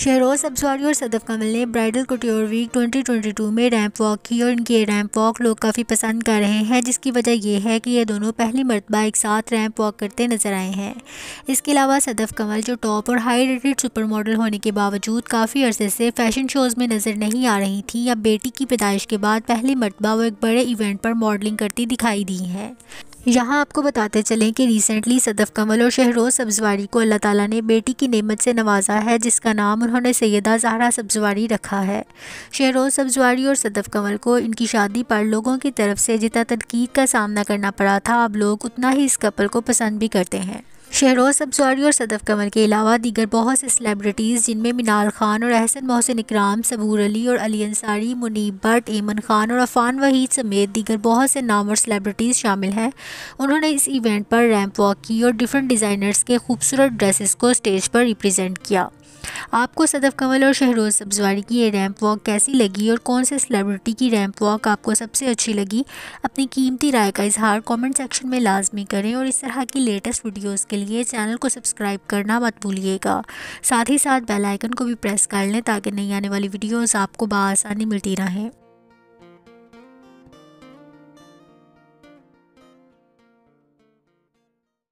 शहरोज अब्सवारी और सदफ कमल ने bridal कुटियोर week 2022 में रैंप वॉक की और इनकी ये रैंप वॉक लोग काफ़ी पसंद कर रहे हैं जिसकी वजह यह है कि ये दोनों पहली मरतबा एक साथ रैंप वॉक करते नजर आए हैं इसके अलावा सदफ कमल जो टॉप और हाई रेटेड सुपर मॉडल होने के बावजूद काफ़ी अरसे से फैशन शोज़ में नज़र नहीं आ रही थी अब बेटी की पैदाइश के बाद पहली मरतबा वो एक बड़े इवेंट पर मॉडलिंग करती दिखाई दी है यहाँ आपको बताते चलें कि रिसेंटली सदफ कमल और शहरोज सब्जवारी को अल्लाह ताला ने बेटी की नेमत से नवाजा है जिसका नाम उन्होंने सैदा जहरा सब्जवारी रखा है शहरोज सब्जवारी और सदफ कमल को इनकी शादी पर लोगों की तरफ से जितना तनकीद का सामना करना पड़ा था अब लोग उतना ही इस कपल को पसंद भी करते हैं शहरोज अब्सारी और सदफ़ कमर के अलावा दीगर बहुत से सेलिब्रिटीज़ जिनमें मीनार खान और अहसन मोहसिन इकराम सबूर अली और अली अंसारी मुनीब भट्ट एमन खान और अफान वहीद समेत दीगर बहुत से नामवर सेलिब्रिटीज़ शामिल हैं उन्होंने इस इवेंट पर रैंप वॉक की और डिफरेंट डिज़ाइनर्स के खूबसूरत ड्रेसेस को स्टेज पर रिप्रजेंट किया आपको सदफ कंवल और शहरोज सब्जवारी की ये रैंप वॉक कैसी लगी और कौन से सेलिब्रिटी की रैंप वॉक आपको सबसे अच्छी लगी अपनी कीमती राय का इजहार कमेंट सेक्शन में लाजमी करें और इस तरह की लेटेस्ट वीडियोस के लिए चैनल को सब्सक्राइब करना मत भूलिएगा साथ ही साथ बेलाइकन को भी प्रेस कर लें ताकि नई आने वाली वीडियोज़ आपको बसानी मिलती रहें